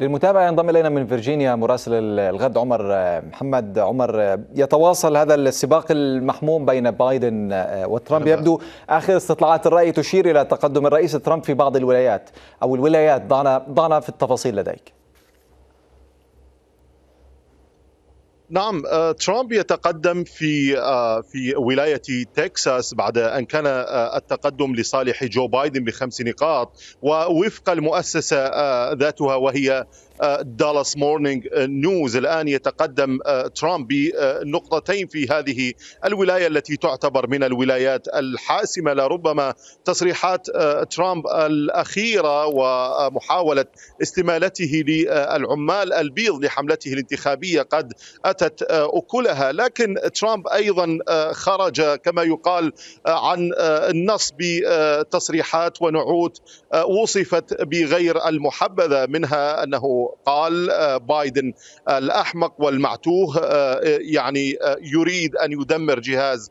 للمتابعة ينضم إلينا من فيرجينيا مراسل الغد عمر آه، محمد عمر آه، يتواصل هذا السباق المحموم بين بايدن آه، وترامب يبدو آخر استطلاعات الرأي تشير إلى تقدم الرئيس ترامب في بعض الولايات أو الولايات ضعنا, ضعنا في التفاصيل لديك نعم آه، ترامب يتقدم في آه، في ولايه تكساس بعد ان كان آه، التقدم لصالح جو بايدن بخمس نقاط ووفق المؤسسه ذاتها وهي دالاس مورنينج نيوز الآن يتقدم آه، ترامب بنقطتين في هذه الولاية التي تعتبر من الولايات الحاسمة لربما تصريحات آه، ترامب الأخيرة ومحاولة استمالته للعمال البيض لحملته الانتخابية قد أتت آه، أكلها لكن ترامب أيضا خرج كما يقال عن النص بتصريحات ونعوت وصفت بغير المحبذة منها أنه قال آه، بايدن آه، الاحمق والمعتوه آه، يعني يريد ان يدمر جهاز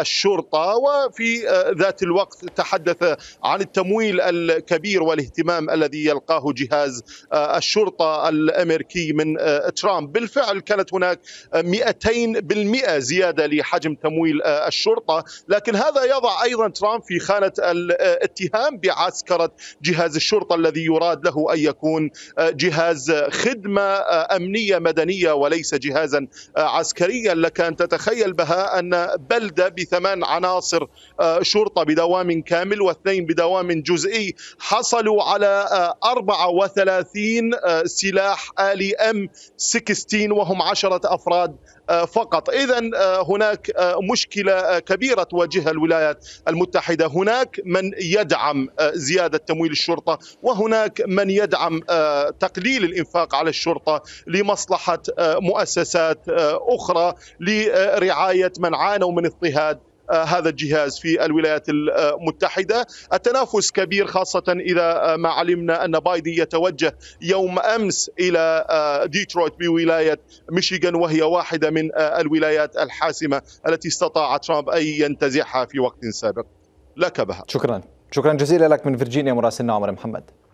الشرطه وفي ذات الوقت تحدث عن التمويل الكبير والاهتمام الذي يلقاه جهاز الشرطه الامريكي من ترامب بالفعل كانت هناك 200% زياده لحجم تمويل الشرطه لكن هذا يضع ايضا ترامب في خانه الاتهام بعسكره جهاز الشرطه الذي يراد له ان يكون جهاز جهاز آه، خدمه آه، امنيه مدنيه وليس جهازا آه، عسكريا لك ان تتخيل بها ان بلده بثمان عناصر شرطه بدوام كامل واثنين بدوام جزئي حصلوا على 34 سلاح الي ام 16 وهم 10 افراد فقط اذا هناك مشكله كبيره تواجهها الولايات المتحده هناك من يدعم زياده تمويل الشرطه وهناك من يدعم تقليل تقليل الإنفاق على الشرطة لمصلحة آه، مؤسسات آه، أخرى لرعاية من عانوا من اضطهاد آه، هذا الجهاز في الولايات المتحدة التنافس كبير خاصة إذا ما علمنا أن بايدن يتوجه يوم أمس إلى ديترويت بولاية ميشيغان وهي واحدة من الولايات الحاسمة التي استطاع ترامب أن ينتزعها في وقت سابق لك بها شكرا شكرا جزيلا لك من فيرجينيا مراسلنا عمر محمد